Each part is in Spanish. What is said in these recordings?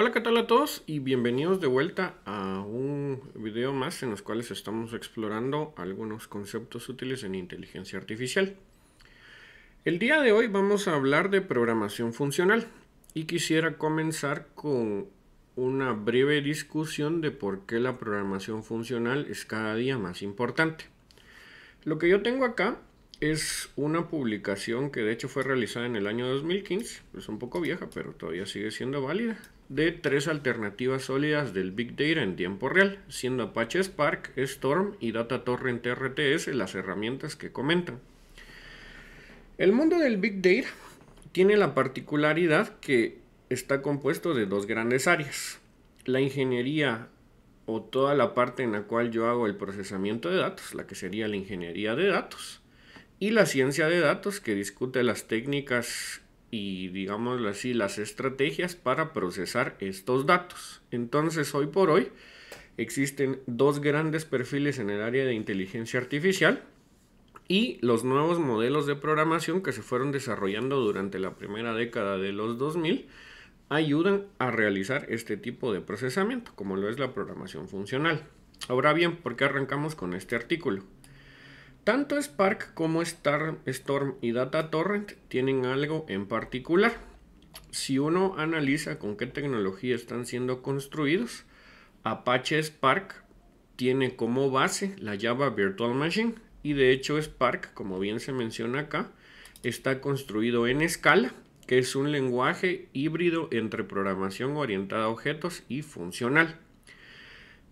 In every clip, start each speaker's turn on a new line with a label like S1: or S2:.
S1: Hola, ¿qué tal a todos? Y bienvenidos de vuelta a un video más en los cuales estamos explorando algunos conceptos útiles en inteligencia artificial. El día de hoy vamos a hablar de programación funcional y quisiera comenzar con una breve discusión de por qué la programación funcional es cada día más importante. Lo que yo tengo acá es una publicación que de hecho fue realizada en el año 2015, es un poco vieja, pero todavía sigue siendo válida, de tres alternativas sólidas del Big Data en tiempo real, siendo Apache Spark, Storm y Data RTS las herramientas que comentan. El mundo del Big Data tiene la particularidad que está compuesto de dos grandes áreas. La ingeniería o toda la parte en la cual yo hago el procesamiento de datos, la que sería la ingeniería de datos, y la ciencia de datos que discute las técnicas y digámoslo así las estrategias para procesar estos datos. Entonces hoy por hoy existen dos grandes perfiles en el área de inteligencia artificial y los nuevos modelos de programación que se fueron desarrollando durante la primera década de los 2000 ayudan a realizar este tipo de procesamiento como lo es la programación funcional. Ahora bien, ¿por qué arrancamos con este artículo? Tanto Spark como Star, Storm y DataTorrent tienen algo en particular. Si uno analiza con qué tecnología están siendo construidos, Apache Spark tiene como base la Java Virtual Machine y de hecho Spark, como bien se menciona acá, está construido en Scala, que es un lenguaje híbrido entre programación orientada a objetos y funcional.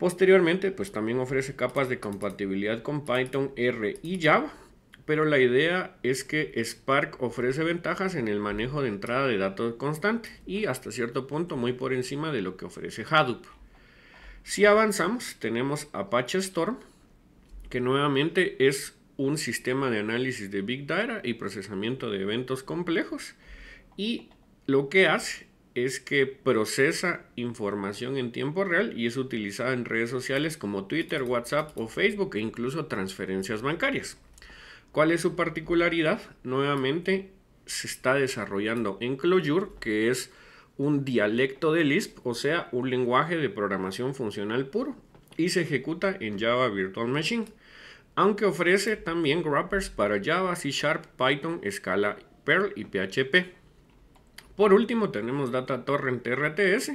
S1: Posteriormente, pues también ofrece capas de compatibilidad con Python, R y Java, pero la idea es que Spark ofrece ventajas en el manejo de entrada de datos constante y hasta cierto punto muy por encima de lo que ofrece Hadoop. Si avanzamos, tenemos Apache Storm, que nuevamente es un sistema de análisis de Big Data y procesamiento de eventos complejos y lo que hace es que procesa información en tiempo real y es utilizada en redes sociales como Twitter, WhatsApp o Facebook e incluso transferencias bancarias. ¿Cuál es su particularidad? Nuevamente se está desarrollando en Clojure, que es un dialecto de Lisp, o sea, un lenguaje de programación funcional puro, y se ejecuta en Java Virtual Machine, aunque ofrece también wrappers para Java, C Sharp, Python, Scala, Perl y PHP. Por último, tenemos DataTorrent RTS,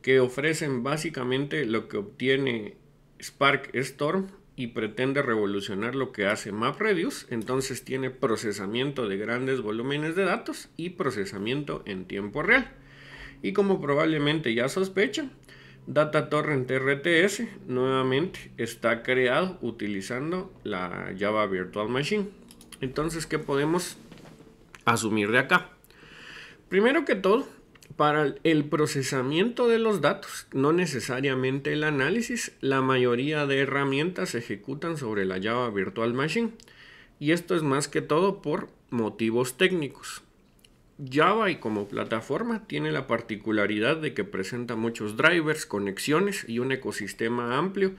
S1: que ofrecen básicamente lo que obtiene Spark Storm y pretende revolucionar lo que hace MapReduce. Entonces tiene procesamiento de grandes volúmenes de datos y procesamiento en tiempo real. Y como probablemente ya sospechan, DataTorrent RTS nuevamente está creado utilizando la Java Virtual Machine. Entonces, ¿qué podemos asumir de acá? Primero que todo, para el procesamiento de los datos, no necesariamente el análisis, la mayoría de herramientas se ejecutan sobre la Java Virtual Machine y esto es más que todo por motivos técnicos. Java y como plataforma tiene la particularidad de que presenta muchos drivers, conexiones y un ecosistema amplio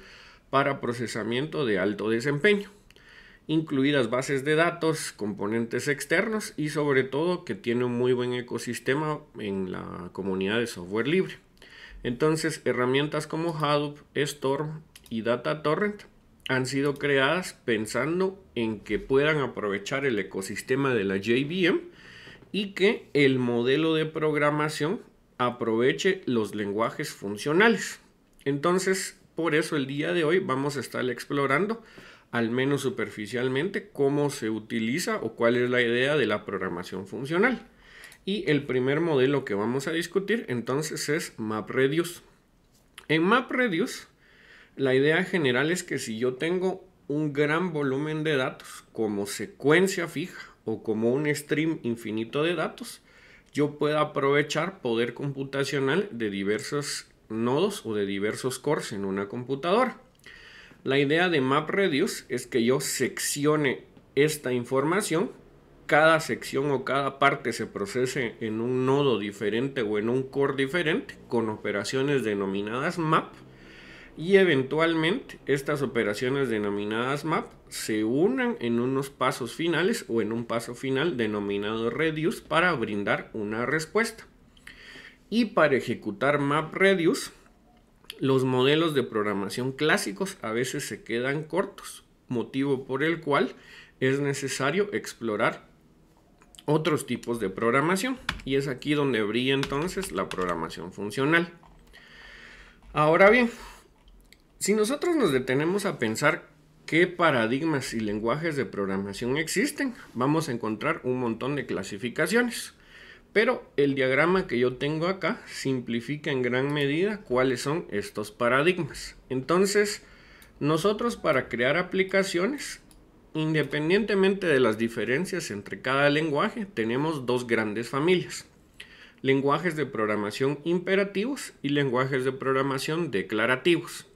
S1: para procesamiento de alto desempeño incluidas bases de datos, componentes externos y sobre todo que tiene un muy buen ecosistema en la comunidad de software libre. Entonces, herramientas como Hadoop, Storm y DataTorrent han sido creadas pensando en que puedan aprovechar el ecosistema de la JVM y que el modelo de programación aproveche los lenguajes funcionales. Entonces, por eso el día de hoy vamos a estar explorando al menos superficialmente, cómo se utiliza o cuál es la idea de la programación funcional. Y el primer modelo que vamos a discutir entonces es MapReduce. En MapReduce, la idea general es que si yo tengo un gran volumen de datos como secuencia fija o como un stream infinito de datos, yo pueda aprovechar poder computacional de diversos nodos o de diversos cores en una computadora. La idea de MapReduce es que yo seccione esta información, cada sección o cada parte se procese en un nodo diferente o en un core diferente con operaciones denominadas map y eventualmente estas operaciones denominadas map se unan en unos pasos finales o en un paso final denominado reduce para brindar una respuesta. Y para ejecutar MapReduce... Los modelos de programación clásicos a veces se quedan cortos, motivo por el cual es necesario explorar otros tipos de programación y es aquí donde brilla entonces la programación funcional. Ahora bien, si nosotros nos detenemos a pensar qué paradigmas y lenguajes de programación existen, vamos a encontrar un montón de clasificaciones. Pero el diagrama que yo tengo acá simplifica en gran medida cuáles son estos paradigmas. Entonces, nosotros para crear aplicaciones, independientemente de las diferencias entre cada lenguaje, tenemos dos grandes familias. Lenguajes de programación imperativos y lenguajes de programación declarativos.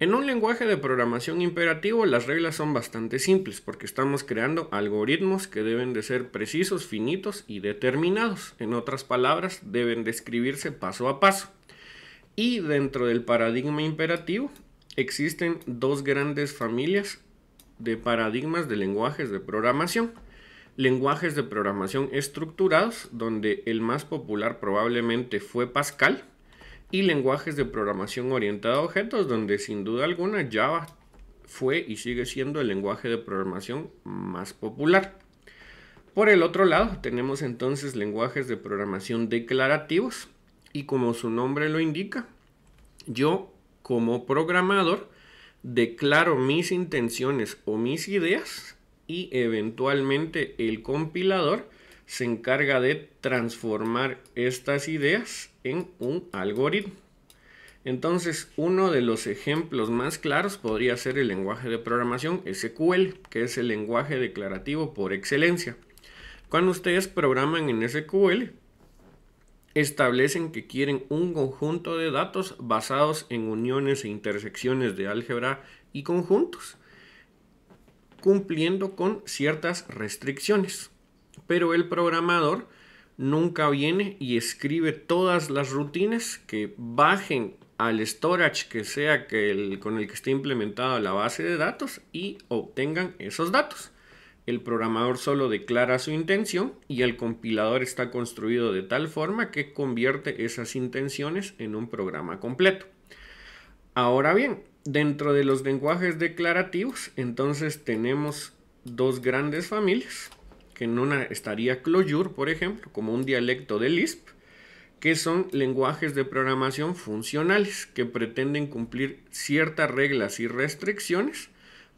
S1: En un lenguaje de programación imperativo las reglas son bastante simples porque estamos creando algoritmos que deben de ser precisos, finitos y determinados. En otras palabras, deben describirse paso a paso. Y dentro del paradigma imperativo existen dos grandes familias de paradigmas de lenguajes de programación. Lenguajes de programación estructurados, donde el más popular probablemente fue Pascal, y lenguajes de programación orientada a objetos, donde sin duda alguna Java fue y sigue siendo el lenguaje de programación más popular. Por el otro lado, tenemos entonces lenguajes de programación declarativos y como su nombre lo indica, yo como programador declaro mis intenciones o mis ideas y eventualmente el compilador se encarga de transformar estas ideas en un algoritmo. Entonces, uno de los ejemplos más claros podría ser el lenguaje de programación SQL, que es el lenguaje declarativo por excelencia. Cuando ustedes programan en SQL, establecen que quieren un conjunto de datos basados en uniones e intersecciones de álgebra y conjuntos, cumpliendo con ciertas restricciones pero el programador nunca viene y escribe todas las rutinas que bajen al storage que sea que el, con el que esté implementada la base de datos y obtengan esos datos. El programador solo declara su intención y el compilador está construido de tal forma que convierte esas intenciones en un programa completo. Ahora bien, dentro de los lenguajes declarativos, entonces tenemos dos grandes familias que en una estaría Clojure, por ejemplo, como un dialecto de Lisp, que son lenguajes de programación funcionales que pretenden cumplir ciertas reglas y restricciones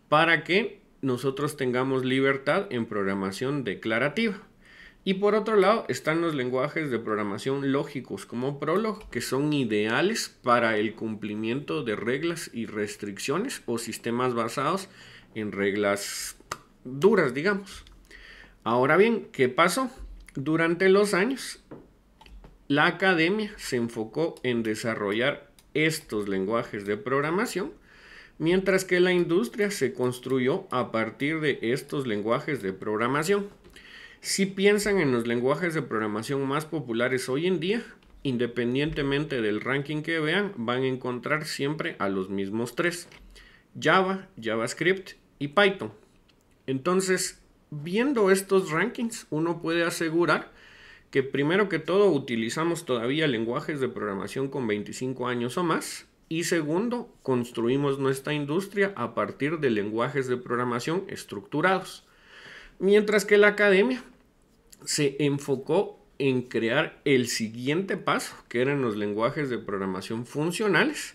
S1: para que nosotros tengamos libertad en programación declarativa. Y por otro lado están los lenguajes de programación lógicos como Prolog, que son ideales para el cumplimiento de reglas y restricciones o sistemas basados en reglas duras, digamos. Ahora bien, ¿qué pasó? Durante los años, la academia se enfocó en desarrollar estos lenguajes de programación, mientras que la industria se construyó a partir de estos lenguajes de programación. Si piensan en los lenguajes de programación más populares hoy en día, independientemente del ranking que vean, van a encontrar siempre a los mismos tres, Java, JavaScript y Python. Entonces, viendo estos rankings, uno puede asegurar que primero que todo utilizamos todavía lenguajes de programación con 25 años o más y segundo, construimos nuestra industria a partir de lenguajes de programación estructurados. Mientras que la academia se enfocó en crear el siguiente paso, que eran los lenguajes de programación funcionales,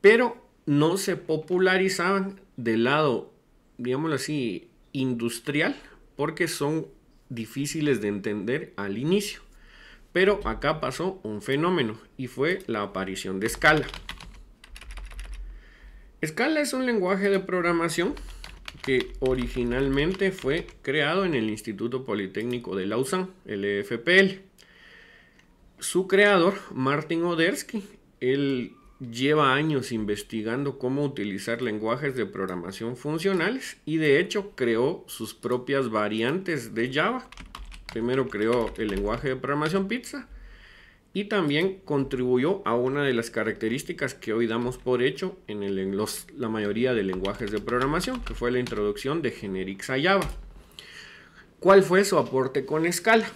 S1: pero no se popularizaban del lado, digámoslo así, industrial porque son difíciles de entender al inicio. Pero acá pasó un fenómeno y fue la aparición de Scala. Scala es un lenguaje de programación que originalmente fue creado en el Instituto Politécnico de Lausanne, el EFPL. Su creador, Martin Odersky, el lleva años investigando cómo utilizar lenguajes de programación funcionales y de hecho creó sus propias variantes de Java. Primero creó el lenguaje de programación pizza y también contribuyó a una de las características que hoy damos por hecho en, el, los, la mayoría de lenguajes de programación, que fue la introducción de Generics a Java. ¿Cuál fue su aporte con Scala?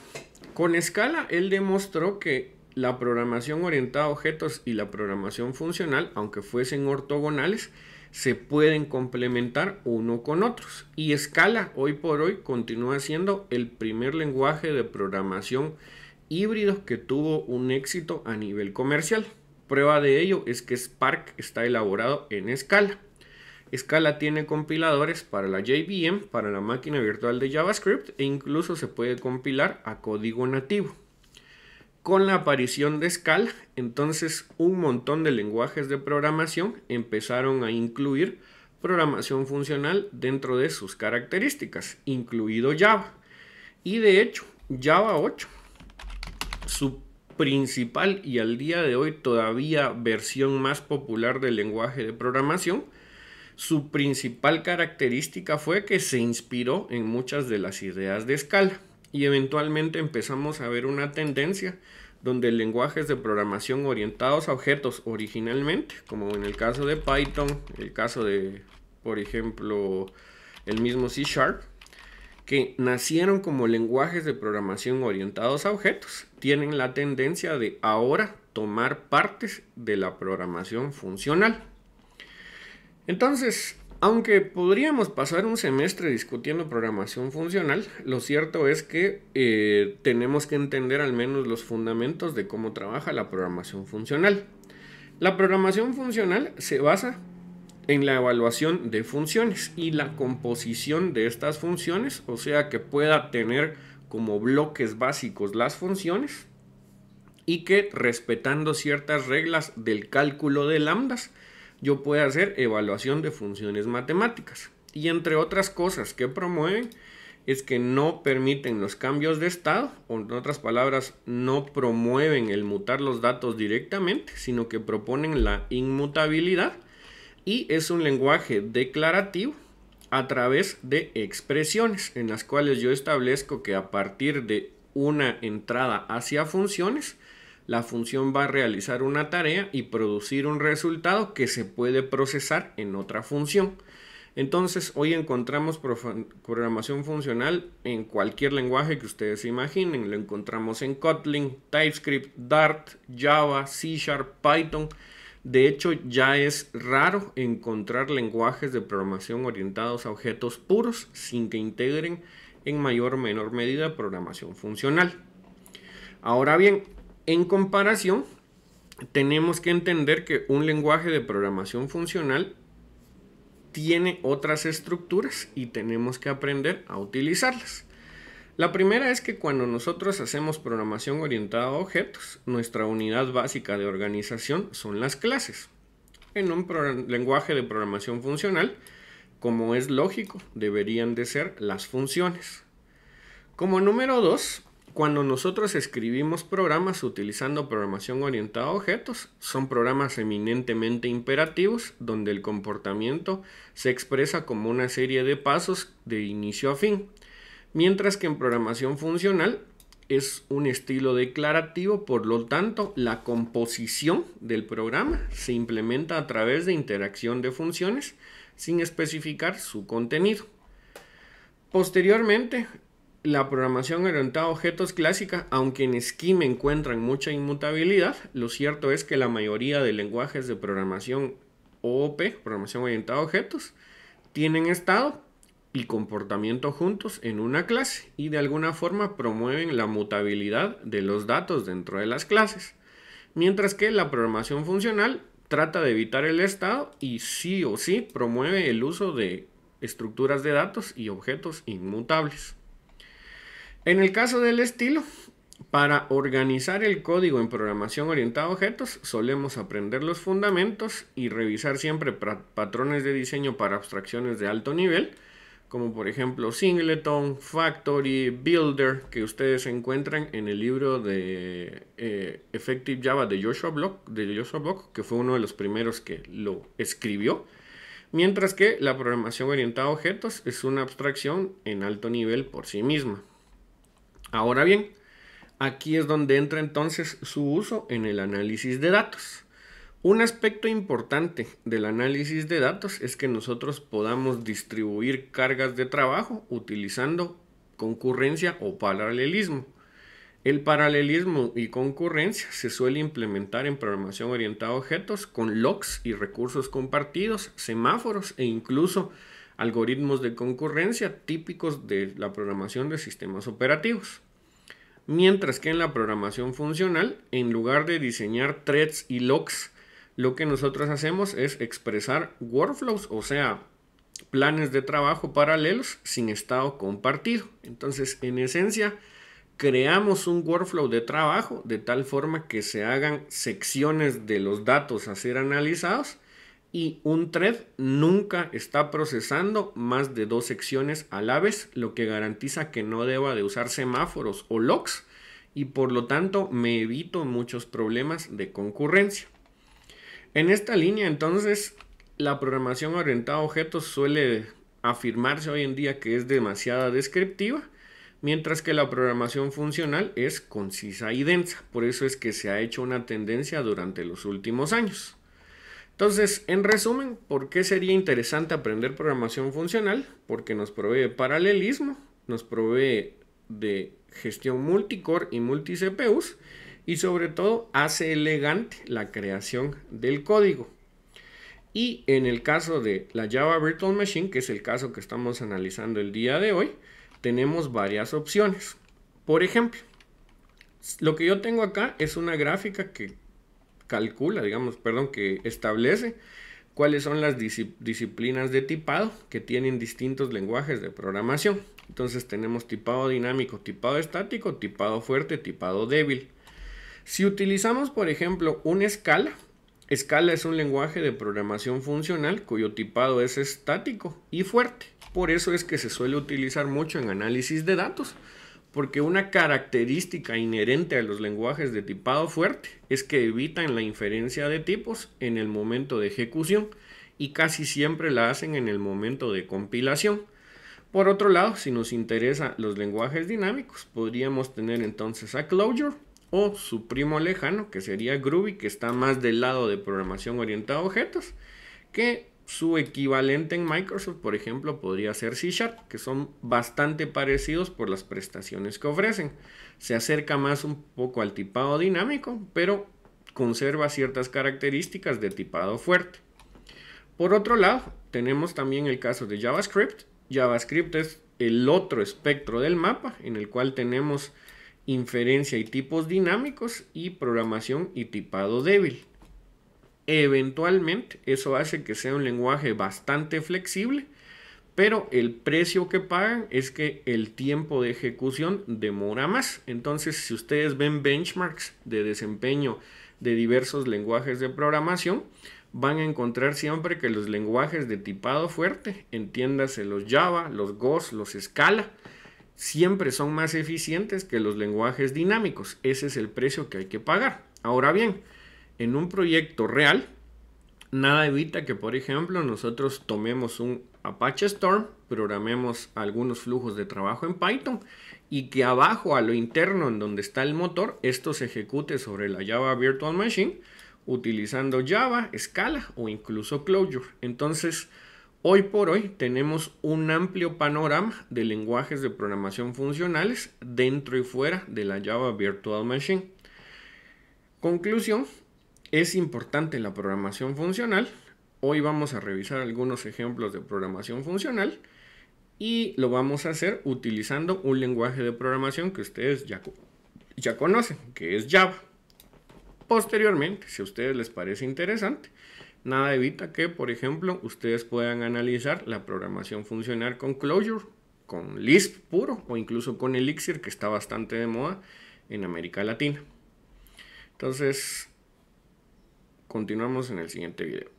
S1: Con Scala él demostró que la programación orientada a objetos y la programación funcional, aunque fuesen ortogonales, se pueden complementar uno con otros. Y Scala hoy por hoy continúa siendo el primer lenguaje de programación híbrido que tuvo un éxito a nivel comercial. Prueba de ello es que Spark está elaborado en Scala. Scala tiene compiladores para la JVM, para la máquina virtual de JavaScript e incluso se puede compilar a código nativo. Con la aparición de Scala, entonces un montón de lenguajes de programación empezaron a incluir programación funcional dentro de sus características, incluido Java. Y de hecho, Java 8, su principal y al día de hoy todavía versión más popular del lenguaje de programación, su principal característica fue que se inspiró en muchas de las ideas de Scala y eventualmente empezamos a ver una tendencia donde lenguajes de programación orientados a objetos originalmente, como en el caso de Python, el caso de, por ejemplo, el mismo C Sharp, que nacieron como lenguajes de programación orientados a objetos, tienen la tendencia de ahora tomar partes de la programación funcional. Entonces, aunque podríamos pasar un semestre discutiendo programación funcional, lo cierto es que eh, tenemos que entender al menos los fundamentos de cómo trabaja la programación funcional. La programación funcional se basa en la evaluación de funciones y la composición de estas funciones, o sea que pueda tener como bloques básicos las funciones y que respetando ciertas reglas del cálculo de lambdas, yo puedo hacer evaluación de funciones matemáticas. Y entre otras cosas que promueven es que no permiten los cambios de estado, o en otras palabras, no promueven el mutar los datos directamente, sino que proponen la inmutabilidad y es un lenguaje declarativo a través de expresiones en las cuales yo establezco que a partir de una entrada hacia funciones, la función va a realizar una tarea y producir un resultado que se puede procesar en otra función. Entonces, hoy encontramos programación funcional en cualquier lenguaje que ustedes imaginen. Lo encontramos en Kotlin, TypeScript, Dart, Java, C Sharp, Python. De hecho, ya es raro encontrar lenguajes de programación orientados a objetos puros sin que integren en mayor o menor medida programación funcional. Ahora bien, en comparación, tenemos que entender que un lenguaje de programación funcional tiene otras estructuras y tenemos que aprender a utilizarlas. La primera es que cuando nosotros hacemos programación orientada a objetos, nuestra unidad básica de organización son las clases. En un lenguaje de programación funcional, como es lógico, deberían de ser las funciones. Como número dos, cuando nosotros escribimos programas utilizando programación orientada a objetos, son programas eminentemente imperativos donde el comportamiento se expresa como una serie de pasos de inicio a fin, mientras que en programación funcional es un estilo declarativo, por lo tanto la composición del programa se implementa a través de interacción de funciones sin especificar su contenido. Posteriormente, la programación orientada a objetos clásica, aunque en Scheme encuentran mucha inmutabilidad, lo cierto es que la mayoría de lenguajes de programación OOP, programación orientada a objetos, tienen estado y comportamiento juntos en una clase y de alguna forma promueven la mutabilidad de los datos dentro de las clases. Mientras que la programación funcional trata de evitar el estado y sí o sí promueve el uso de estructuras de datos y objetos inmutables. En el caso del estilo, para organizar el código en programación orientada a objetos, solemos aprender los fundamentos y revisar siempre patrones de diseño para abstracciones de alto nivel, como por ejemplo Singleton, Factory, Builder, que ustedes encuentran en el libro de eh, Effective Java de Joshua, Block, de Joshua Block, que fue uno de los primeros que lo escribió. Mientras que la programación orientada a objetos es una abstracción en alto nivel por sí misma. Ahora bien, aquí es donde entra entonces su uso en el análisis de datos. Un aspecto importante del análisis de datos es que nosotros podamos distribuir cargas de trabajo utilizando concurrencia o paralelismo. El paralelismo y concurrencia se suele implementar en programación orientada a objetos con logs y recursos compartidos, semáforos e incluso algoritmos de concurrencia típicos de la programación de sistemas operativos. Mientras que en la programación funcional, en lugar de diseñar threads y logs, lo que nosotros hacemos es expresar workflows, o sea, planes de trabajo paralelos sin estado compartido. Entonces, en esencia, creamos un workflow de trabajo de tal forma que se hagan secciones de los datos a ser analizados y un thread nunca está procesando más de dos secciones a la vez, lo que garantiza que no deba de usar semáforos o locks y por lo tanto me evito muchos problemas de concurrencia. En esta línea entonces la programación orientada a objetos suele afirmarse hoy en día que es demasiada descriptiva, mientras que la programación funcional es concisa y densa, por eso es que se ha hecho una tendencia durante los últimos años. Entonces, en resumen, ¿por qué sería interesante aprender programación funcional? Porque nos provee paralelismo, nos provee de gestión multicore y multi y sobre todo hace elegante la creación del código. Y en el caso de la Java Virtual Machine, que es el caso que estamos analizando el día de hoy, tenemos varias opciones. Por ejemplo, lo que yo tengo acá es una gráfica que calcula, digamos, perdón, que establece cuáles son las disciplinas de tipado que tienen distintos lenguajes de programación. Entonces tenemos tipado dinámico, tipado estático, tipado fuerte, tipado débil. Si utilizamos, por ejemplo, una escala, escala es un lenguaje de programación funcional cuyo tipado es estático y fuerte. Por eso es que se suele utilizar mucho en análisis de datos porque una característica inherente a los lenguajes de tipado fuerte es que evitan la inferencia de tipos en el momento de ejecución y casi siempre la hacen en el momento de compilación. Por otro lado, si nos interesan los lenguajes dinámicos, podríamos tener entonces a Clojure o su primo lejano, que sería Groovy, que está más del lado de programación orientada a objetos, que su equivalente en Microsoft, por ejemplo, podría ser C Sharp, que son bastante parecidos por las prestaciones que ofrecen. Se acerca más un poco al tipado dinámico, pero conserva ciertas características de tipado fuerte. Por otro lado, tenemos también el caso de JavaScript. JavaScript es el otro espectro del mapa en el cual tenemos inferencia y tipos dinámicos y programación y tipado débil. Eventualmente eso hace que sea un lenguaje bastante flexible, pero el precio que pagan es que el tiempo de ejecución demora más. Entonces, si ustedes ven benchmarks de desempeño de diversos lenguajes de programación, van a encontrar siempre que los lenguajes de tipado fuerte, entiéndase los Java, los Go, los Scala, siempre son más eficientes que los lenguajes dinámicos. Ese es el precio que hay que pagar. Ahora bien, en un proyecto real, nada evita que, por ejemplo, nosotros tomemos un Apache Storm, programemos algunos flujos de trabajo en Python y que abajo a lo interno en donde está el motor, esto se ejecute sobre la Java Virtual Machine utilizando Java, Scala o incluso Clojure. Entonces, hoy por hoy tenemos un amplio panorama de lenguajes de programación funcionales dentro y fuera de la Java Virtual Machine. Conclusión, es importante la programación funcional. Hoy vamos a revisar algunos ejemplos de programación funcional y lo vamos a hacer utilizando un lenguaje de programación que ustedes ya, ya conocen, que es Java. Posteriormente, si a ustedes les parece interesante, nada evita que, por ejemplo, ustedes puedan analizar la programación funcional con Clojure, con Lisp puro o incluso con Elixir, que está bastante de moda en América Latina. Entonces, Continuamos en el siguiente video.